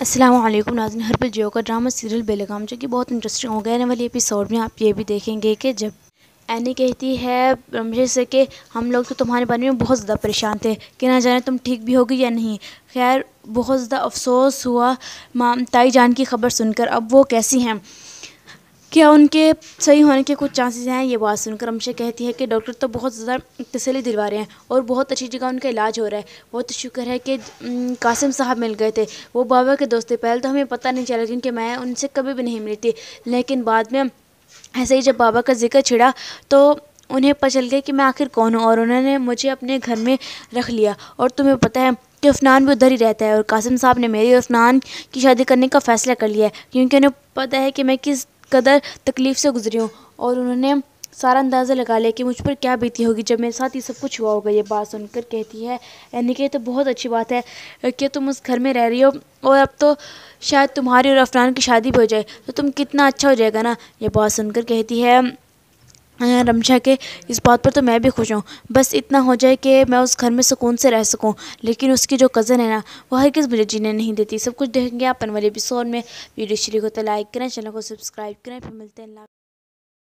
Aslam नाजन herbal जियो का drama serial बेलगाम जो कि बहुत इंटरेस्टिंग हो गया है वाली एपिसोड में आप ये भी देखेंगे कि जब एनी कहती है रमशे से कि हम लोग तो तुम्हारे बारे में बहुत ज़्यादा परेशान थे कि ना जाने तुम ठीक भी होगी या नहीं खैर बहुत ज़्यादा अफसोस हुआ माम ताई जान की खबर सुनकर अब वो कैसी हैं क्या उनके सही होने के कुछ चांसेस हैं ये बात सुनकर हमसे कहती है कि डॉक्टर तो बहुत ज़्यादा तसली दिलवा रहे हैं और बहुत अच्छी जगह उनका इलाज हो रहा है बहुत तो शुक्र है कि कासिम साहब मिल गए थे वो बाबा के दोस्त थे पहले तो हमें पता नहीं चला क्योंकि मैं उनसे कभी भी नहीं मिली थी लेकिन बाद में ऐसे ही जब बाबा का जिक्र छिड़ा तो उन्हें पता चल गया कि मैं आखिर कौन हूँ और उन्होंने मुझे अपने घर में रख लिया और तुम्हें पता है कि उफनान भी उधर ही रहता है और कासिम साहब ने मेरी उफनान की शादी करने का फ़ैसला कर लिया है क्योंकि उन्हें पता है कि मैं किस कदर तकलीफ़ से गुज़री हूँ और उन्होंने सारा अंदाज़ा लगा लिया कि मुझ पर क्या बीती होगी जब मेरे साथ ये सब कुछ हुआ होगा ये बात सुनकर कहती है यानी कि तो बहुत अच्छी बात है कि तुम उस घर में रह रही हो और अब तो शायद तुम्हारी और अफनान की शादी भी हो जाए तो तुम कितना अच्छा हो जाएगा ना ये बात सुनकर कहती है हाँ रमशा के इस बात पर तो मैं भी खुश हूँ बस इतना हो जाए कि मैं उस घर में सुकून से रह सकूँ लेकिन उसकी जो कज़न है ना वो किस मुझे जीने नहीं देती सब कुछ देखेंगे अपन वाले एपिसोड में वीडियो शरीर को तो लाइक करें चैनल को सब्सक्राइब करें फिर मिलते हैं